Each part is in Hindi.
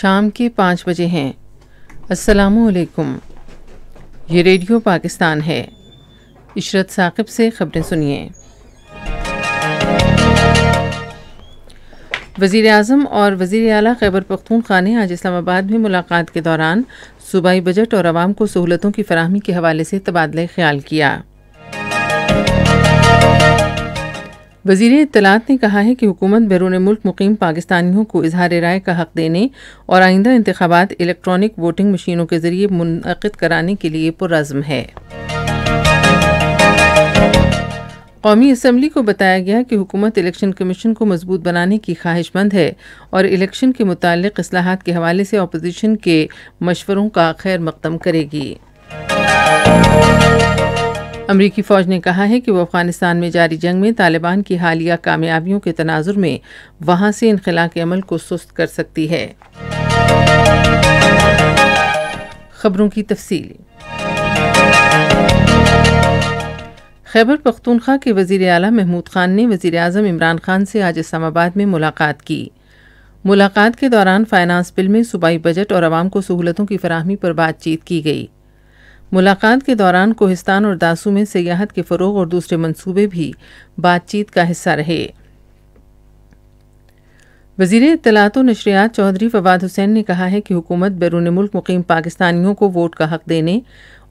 शाम के पाँच बजे हैं असलकुम ये रेडियो पाकिस्तान है इशरत साकिब से खबरें सुनिए वज़ी अजम और वज़ी अली खैबर पख्तूनख्वा ने आज इस्लामाबाद में मुलाकात के दौरान सूबाई बजट और आवाम को सहूलतों की फरहमी के हवाले से तबादला ख्याल किया वजीर इतलात ने कहा है कि हुकूमत बैरून मुल्क मुकीम पाकिस्तानियों को इजहार राय का हक देने और आइंदा इंतबात इलेक्ट्रॉनिक वोटिंग मशीनों के जरिए मुनद कराने के लिए पुरज़म है कौमी असम्बली को बताया गया कि हुकूमत इलेक्शन कमीशन को मजबूत बनाने की ख्वाहिशमंद है और इलेक्शन के मुतल असलाहत के हवाले से अपोजीशन के मशवरों का खैर मकदम करेगी अमरीकी फ़ौज ने कहा है कि वह अफगानिस्तान में जारी जंग में तालिबान की हालिया कामयाबियों के तनाजुर में वहां से इनखला के अमल को सुस्त कर सकती है खबरों की तफसील खैबर पख्तूनख्वा के वजीर अला महमूद खान ने वजी अजम इमरान खान से आज इस्लामाबाद में मुलाकात की मुलाकात के दौरान फाइनांस बिल में सूबाई बजट और आवाम को सहूलतों की फराहमी पर बातचीत की गई मुलाकात के दौरान कोहिस्तान और दासू में सियाहत के फ़रोग और दूसरे मंसूबे भी बातचीत का हिस्सा रहे वजीर इतलात नशरियात चौधरी फवाद हुसैन ने कहा है कि हुकूमत बैरून मुल्क मुकीम पाकिस्तानियों को वोट का हक देने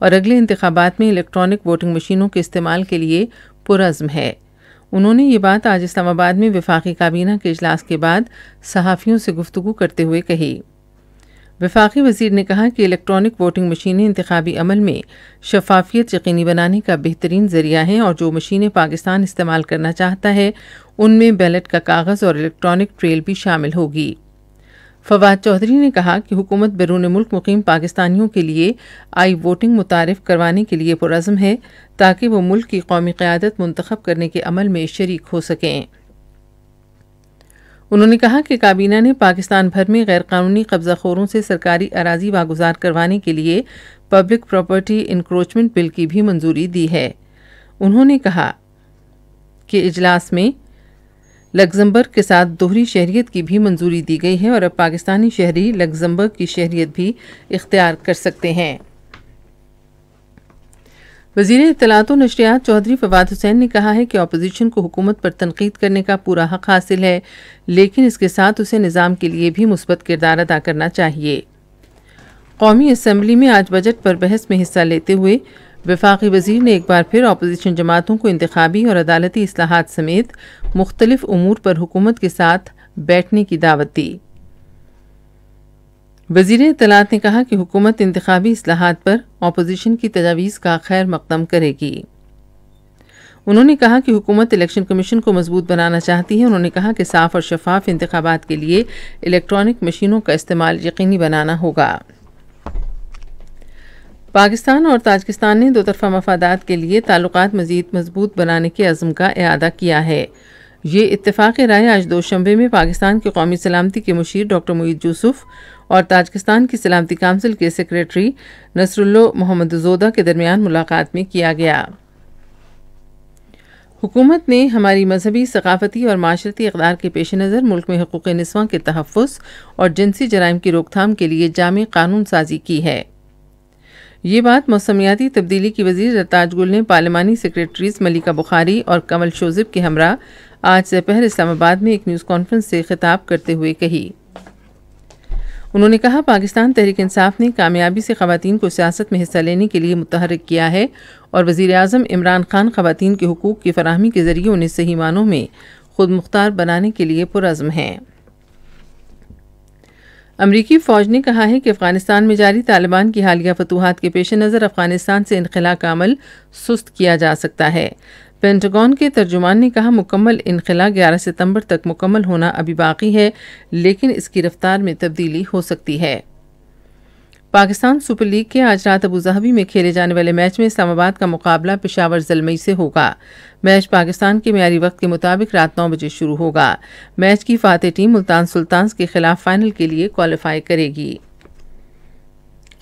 और अगले इंतबात में इलेक्ट्रॉनिक वोटिंग मशीनों के इस्तेमाल के लिए पुरज़म है उन्होंने ये बात आज इस्लामाबाद में विफाक काबीना के अजलास के बाद सहाफ़ियों से गुफ्तू करते हुए कही वफाकी वजीर ने कहा कि इलेक्ट्रॉनिक वोटिंग मशीनें इंतबी अमल में शफाफियत यकीनी बनाने का बेहतरीन जरिया हैं और जो मशीनें पाकिस्तान इस्तेमाल करना चाहता है उनमें बैलेट का कागज़ और इलेक्ट्रॉनिक ट्रेल भी शामिल होगी फवाद चौधरी ने कहा कि हुकूमत बैरून मुल्क मुकीम पाकिस्तानियों के लिए आई वोटिंग मुतारफ़ करवाने के लिए पुरज़म है ताकि वह मुल्क की कौमी क़्यादत मंतखब करने के अमल में शर्क हो सकें उन्होंने कहा कि काबीना ने पाकिस्तान भर में गैरकानूनी कब्जाखोरों से सरकारी अराजी वागुजार करवाने के लिए पब्लिक प्रॉपर्टी इंक्रोचमेंट बिल की भी मंजूरी दी है उन्होंने कहा कि इजलास में लग्जमबर्ग के साथ दोहरी शहरीत की भी मंजूरी दी गई है और अब पाकिस्तानी शहरी लग्जमबर्ग की शहरीत भी इख्तियार कर सकते हैं वजीर इतलात नशरियात चौधरी फवाद हुसैन ने कहा है कि अपोजीशन को हुकूमत पर तनकीद करने का पूरा हक हासिल है लेकिन इसके साथ उसे निज़ाम के लिए भी मुस्बत किरदार अदा करना चाहिए कौमी असम्बली में आज बजट पर बहस में हिस्सा लेते हुए वफाकी वजीर ने एक बार फिर अपोजीशन जमातों को इंतबी और अदालती असलाहत समेत मुख्तलिफ अमूर पर हुकूमत के साथ बैठने की दावत दी वजीर इतलात ने कहा कि हुकूमत इंतबी असलाहत पर अपोजिशन की तजावीज़ का खैर मकदम करेगी उन्होंने कहा कि हुकूमत इलेक्शन कमीशन को मजबूत बनाना चाहती है उन्होंने कहा कि साफ और शफाफ इंतबात के लिए इलेक्ट्रॉनिक मशीनों का इस्तेमाल यकीनी बनाना होगा पाकिस्तान और ताजकिस्तान ने दो तरफा मफादात के लिए ताल्लुक मजीद मजबूत बनाने के अज़म का अदा किया है ये इतफ़ाक़ राय आज दोशंबे में पाकिस्तान के कौमी सलामती के मुशीर डॉक्टर मुईद यूसुफ और ताजकिस्तान की सलामती काउंसिल के सेक्रेटरी नसरुल्लो मोहम्मद जोदा के दरमियान मुलाकात में किया गया हुकूमत ने हमारी मजहबी सकाफती और माशरती इकदार के पेश नज़र मुल्क में हकूक़ नस्वां के तहफ़ और जिनसी जराइम की रोकथाम के लिए जाम कानून साजी की है ये बात मौसमियाती तब्दीली की वजीर रताजगुल ने पार्लिमानी सेक्रेटरीज मलिका बुखारी और कमल शोजिब के हमरा आज दोपहर इस्लामाबाद में एक न्यूज़ कॉन्फ्रेंस से खिताब करते हुए कही उन्होंने कहा पाकिस्तान तहरीक इंसाफ ने कामयाबी से खवतान को सियासत में हिस्सा लेने के लिए मुतहरक किया है और वज़ी अजम इमरान खान खवतान के हकूक़ की फरहमी के ज़रिए उन्हें सही मानों में खुद मुख्तार बनाने के लिए पुरज़म हैं अमरीकी फ़ौज ने कहा है कि अफ़गानिस्तान में जारी तालिबान की हालिया फतूहत के पेश नज़र अफ़गानिस्तान से इनखला का अमल सुस्त किया जा सकता है पेंटागन के तर्जुमान ने कहा मुकम्मल इनखला ग्यारह सितम्बर तक मुकम्मल होना अभी बाकी है लेकिन इसकी रफ्तार में तब्दीली हो सकती है पाकिस्तान सुपर लीग के आज रात अबूजहबी में खेले जाने वाले मैच में इस्लामाबाद का मुकाबला पिशावर जलमई से होगा मैच पाकिस्तान के मीरी वक्त के मुताबिक रात नौ बजे शुरू होगा मैच की फातह टीम मुल्तान सुल्तान के खिलाफ फाइनल के लिए क्वालिफाई करेगी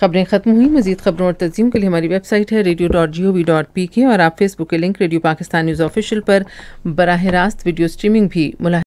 खबरें खत्म हुई मजीद खबरों और तजीम के लिए हमारी वेबसाइट है radio dot G O V dot P K और आप फेसबुक के link radio Pakistan news official पर बरह रास्त वीडियो स्ट्रीमिंग भी मुला